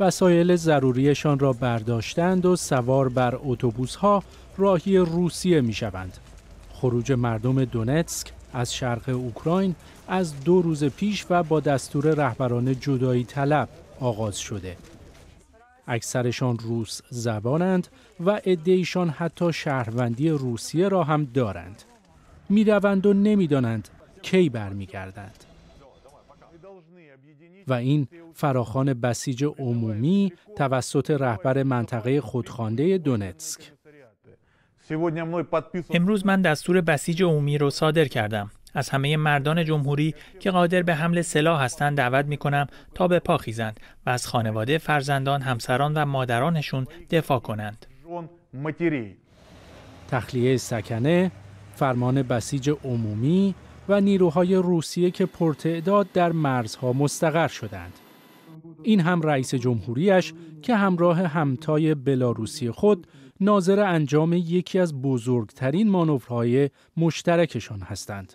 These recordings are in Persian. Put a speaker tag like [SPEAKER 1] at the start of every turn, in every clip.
[SPEAKER 1] وسایل ضروریشان را برداشتند و سوار بر اتوبوس ها راهی روسیه می شوند. خروج مردم دونتسک از شرق اوکراین از دو روز پیش و با دستور رهبران جدایی طلب آغاز شده. اکثرشان روس زبانند و ادهیشان حتی شهروندی روسیه را هم دارند. میروند و نمیدانند کی برمیگردند. و این فراخان بسیج عمومی توسط رهبر منطقه خودخوانده دونتسک امروز من دستور بسیج عمومی رو صادر کردم از همه مردان جمهوری که قادر به حمل سلاح هستند دعوت می کنم تا به پا خیزند و از خانواده فرزندان، همسران و مادرانشون دفاع کنند. تخلیه سکنه، فرمان بسیج عمومی و نیروهای روسیه که پرتعداد در مرزها مستقر شدند. این هم رئیس جمهوریش که همراه همتای بلاروسی خود ناظر انجام یکی از بزرگترین مانورهای مشترکشان هستند.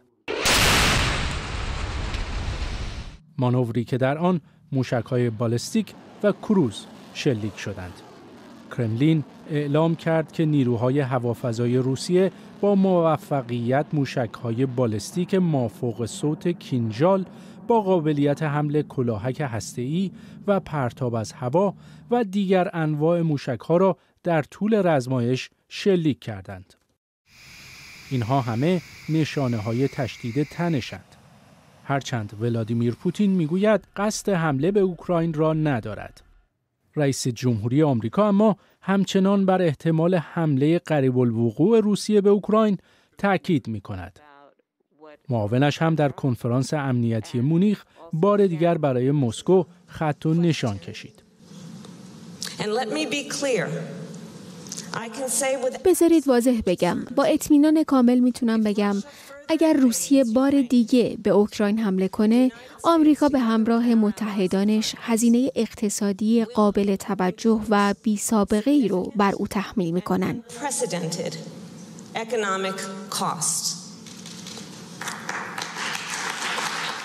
[SPEAKER 1] مانوری که در آن موشکهای بالستیک و کروز شلیک شدند. کرملین اعلام کرد که نیروهای هوافضای روسیه با موفقیت موشکهای بالستیک مافوق صوت کینجال با قابلیت حمل کلاهک هسته‌ای و پرتاب از هوا و دیگر انواع موشکها را در طول رزمایش شلیک کردند. اینها همه نشانه های تشدید تنشند. هرچند ولادیمیر پوتین میگوید قصد حمله به اوکراین را ندارد. رئیس جمهوری آمریکا اما همچنان بر احتمال حمله قریب الوقوع روسیه به اوکراین تاکید می کند. معاونش هم در کنفرانس امنیتی مونیخ بار دیگر برای مسکو خط و نشان کشید. بذارید واضح بگم با اطمینان کامل میتونم بگم اگر روسیه بار دیگه به اوکراین حمله کنه آمریکا به همراه متحدانش هزینه اقتصادی قابل توجه و بی سابقه ای رو بر او تحمیل میکنن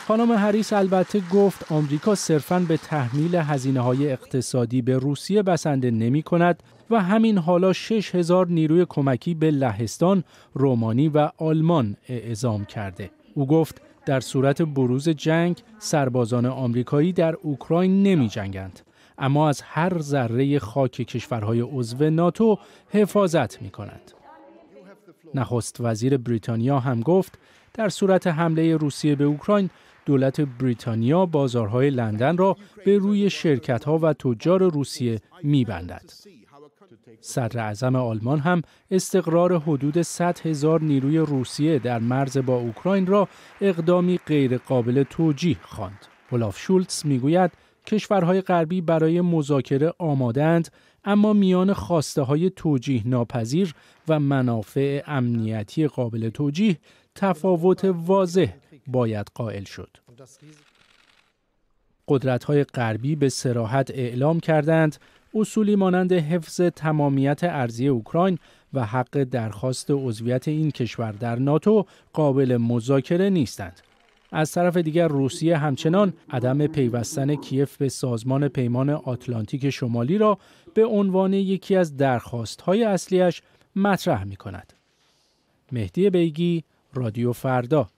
[SPEAKER 1] خانم هریس البته گفت آمریکا صرفا به تحمیل هزینه های اقتصادی به روسیه بسنده نمی کند و همین حالا 6 هزار نیروی کمکی به لهستان، رومانی و آلمان اعزام کرده. او گفت در صورت بروز جنگ سربازان آمریکایی در اوکراین نمی جنگند. اما از هر ذره خاک کشورهای عضو ناتو حفاظت می کند. نخست وزیر بریتانیا هم گفت در صورت حمله روسیه به اوکراین دولت بریتانیا بازارهای لندن را به روی شرکتها و تجار روسیه میبندد. صدر اعظم آلمان هم استقرار حدود 100 هزار نیروی روسیه در مرز با اوکراین را اقدامی غیرقابل توجیه خواند. اولاف شولتز میگوید کشورهای غربی برای مذاکره آمادند اما میان خواسته های توجیه ناپذیر و منافع امنیتی قابل توجیه تفاوت واضح باید قائل شد. قدرت های غربی به سراحت اعلام کردند اصولی مانند حفظ تمامیت ارزی اوکراین و حق درخواست عضویت این کشور در ناتو قابل مذاکره نیستند. از طرف دیگر روسیه همچنان عدم پیوستن کیف به سازمان پیمان آتلانتیک شمالی را به عنوان یکی از های اصلیش مطرح می کند. مهدی بیگی، رادیو فردا